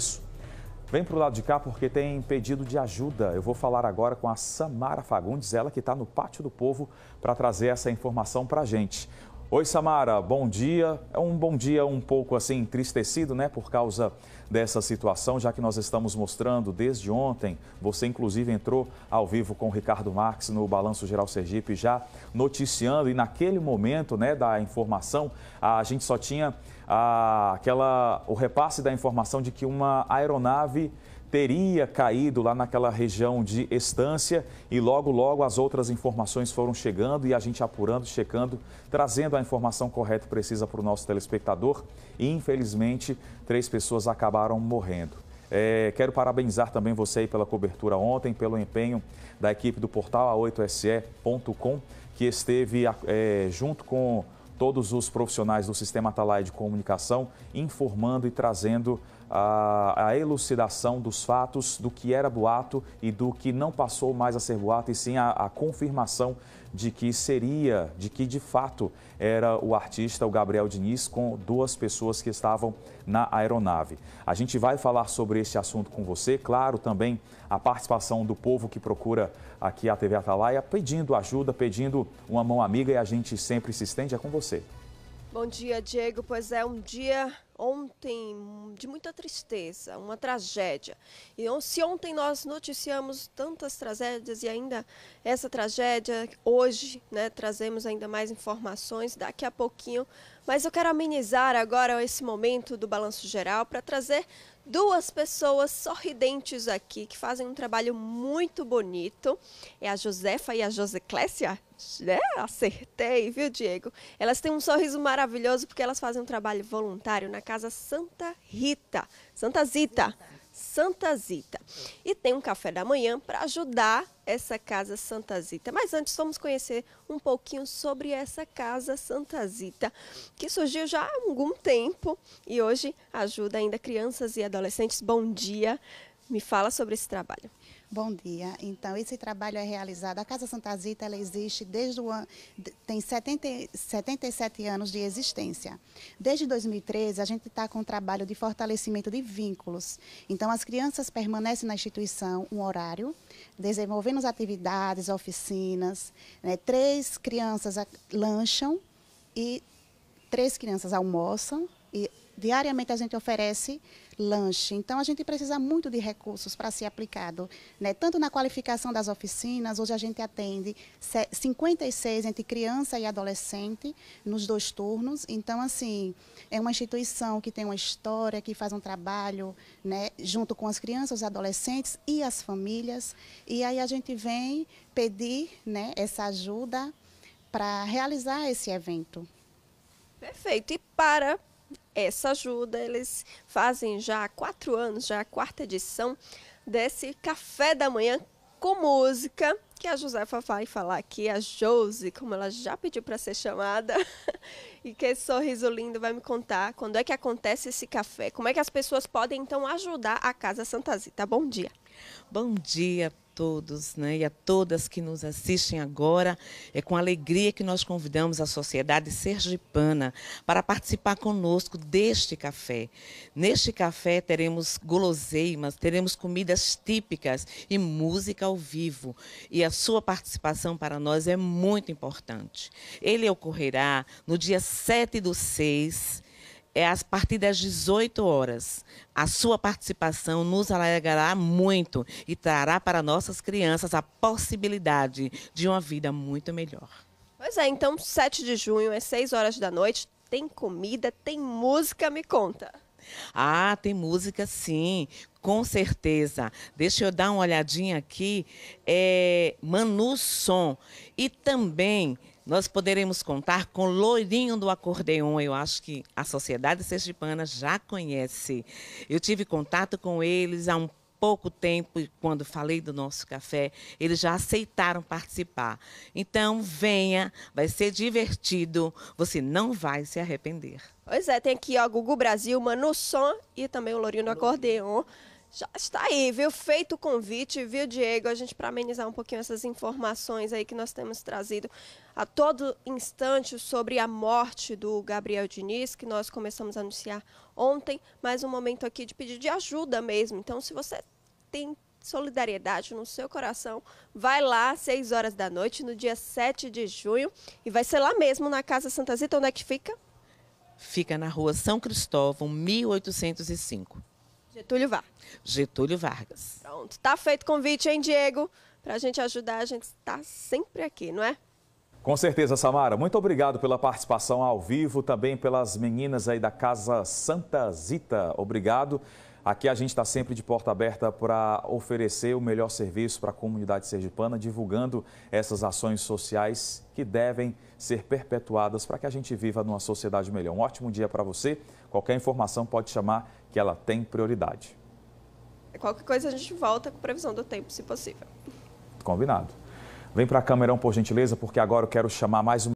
Isso. Vem para o lado de cá porque tem pedido de ajuda. Eu vou falar agora com a Samara Fagundes, ela que está no Pátio do Povo, para trazer essa informação para a gente. Oi, Samara, bom dia. É um bom dia um pouco assim entristecido, né, por causa dessa situação, já que nós estamos mostrando desde ontem. Você, inclusive, entrou ao vivo com o Ricardo Marques no Balanço Geral Sergipe, já noticiando. E naquele momento, né, da informação, a gente só tinha a, ah, aquela, o repasse da informação de que uma aeronave teria caído lá naquela região de Estância e logo, logo as outras informações foram chegando e a gente apurando, checando, trazendo a informação correta e precisa para o nosso telespectador. E, infelizmente, três pessoas acabaram morrendo. É, quero parabenizar também você pela cobertura ontem, pelo empenho da equipe do portal A8SE.com, que esteve é, junto com todos os profissionais do sistema Atalaia de comunicação, informando e trazendo a, a, elucidação dos fatos, do que era boato e do que não passou mais a ser boato, e sim a, a confirmação de que seria, de que de fato era o artista, o Gabriel Diniz, com duas pessoas que estavam na aeronave. A gente vai falar sobre esse assunto com você, claro, também a participação do povo que procura aqui a TV Atalaia, pedindo ajuda, pedindo uma mão amiga e a gente sempre se estende, é com você. Bom dia, Diego. Pois é, um dia ontem de muita tristeza, uma tragédia. E se ontem nós noticiamos tantas tragédias e ainda essa tragédia, hoje né, trazemos ainda mais informações daqui a pouquinho. Mas eu quero amenizar agora esse momento do Balanço Geral para trazer duas pessoas sorridentes aqui que fazem um trabalho muito bonito. É a Josefa e a Joseclésia. Né? Acertei, viu, Diego? Elas têm um sorriso maravilhoso porque elas fazem um trabalho voluntário na Casa Santa Rita. Santa Zita. Santa Zita. E tem um café da manhã para ajudar essa Casa Santa Zita. Mas antes vamos conhecer um pouquinho sobre essa Casa Santa Zita, que surgiu já há algum tempo e hoje ajuda ainda crianças e adolescentes. Bom dia. Me fala sobre esse trabalho. Bom dia. Então, esse trabalho é realizado. A Casa Santasita ela existe desde o ano, tem 70, 77 anos de existência. Desde 2013, a gente está com um trabalho de fortalecimento de vínculos. Então, as crianças permanecem na instituição um horário, desenvolvendo as atividades, oficinas. Né? Três crianças lancham e três crianças almoçam e diariamente a gente oferece lanche. Então a gente precisa muito de recursos para ser aplicado, né? Tanto na qualificação das oficinas, hoje a gente atende 56 entre criança e adolescente nos dois turnos. Então assim, é uma instituição que tem uma história, que faz um trabalho, né, junto com as crianças, os adolescentes e as famílias. E aí a gente vem pedir, né, essa ajuda para realizar esse evento. Perfeito. E para essa ajuda. Eles fazem já há quatro anos, já a quarta edição desse café da manhã com música, que a Josefa vai falar aqui, a Jose, como ela já pediu para ser chamada, e que esse sorriso lindo vai me contar quando é que acontece esse café, como é que as pessoas podem então ajudar a Casa Santasita? Bom dia. Bom dia, todos né, e a todas que nos assistem agora. É com alegria que nós convidamos a Sociedade Sergipana para participar conosco deste café. Neste café teremos guloseimas, teremos comidas típicas e música ao vivo. E a sua participação para nós é muito importante. Ele ocorrerá no dia 7 do 6 é a partir das 18 horas. A sua participação nos alegrará muito e trará para nossas crianças a possibilidade de uma vida muito melhor. Pois é, então 7 de junho, às é 6 horas da noite, tem comida, tem música, me conta. Ah, tem música sim, com certeza. Deixa eu dar uma olhadinha aqui. É, Manu Som. E também nós poderemos contar com Loirinho do Acordeon. Eu acho que a sociedade sergipana já conhece. Eu tive contato com eles há um pouco tempo, e quando falei do nosso café, eles já aceitaram participar. Então, venha, vai ser divertido, você não vai se arrepender. Pois é, tem aqui o Gugu Brasil, Manu Som e também o Lourinho do Acordeon. Já está aí, viu? Feito o convite, viu, Diego? A gente, para amenizar um pouquinho essas informações aí que nós temos trazido a todo instante sobre a morte do Gabriel Diniz, que nós começamos a anunciar ontem, mais um momento aqui de pedir de ajuda mesmo. Então, se você tem solidariedade no seu coração, vai lá às 6 horas da noite, no dia 7 de junho, e vai ser lá mesmo, na Casa Santa Zita, onde é que fica? Fica na rua São Cristóvão, 1805. Getúlio Vargas. Getúlio Vargas. Pronto, tá feito o convite, hein, Diego? Para a gente ajudar, a gente está sempre aqui, não é? Com certeza, Samara. Muito obrigado pela participação ao vivo, também pelas meninas aí da Casa Santa Zita. Obrigado. Aqui a gente está sempre de porta aberta para oferecer o melhor serviço para a comunidade sergipana, divulgando essas ações sociais que devem ser perpetuadas para que a gente viva numa sociedade melhor. Um ótimo dia para você. Qualquer informação pode chamar que ela tem prioridade. Qualquer coisa a gente volta com previsão do tempo, se possível. Combinado. Vem para a Camerão, por gentileza, porque agora eu quero chamar mais um.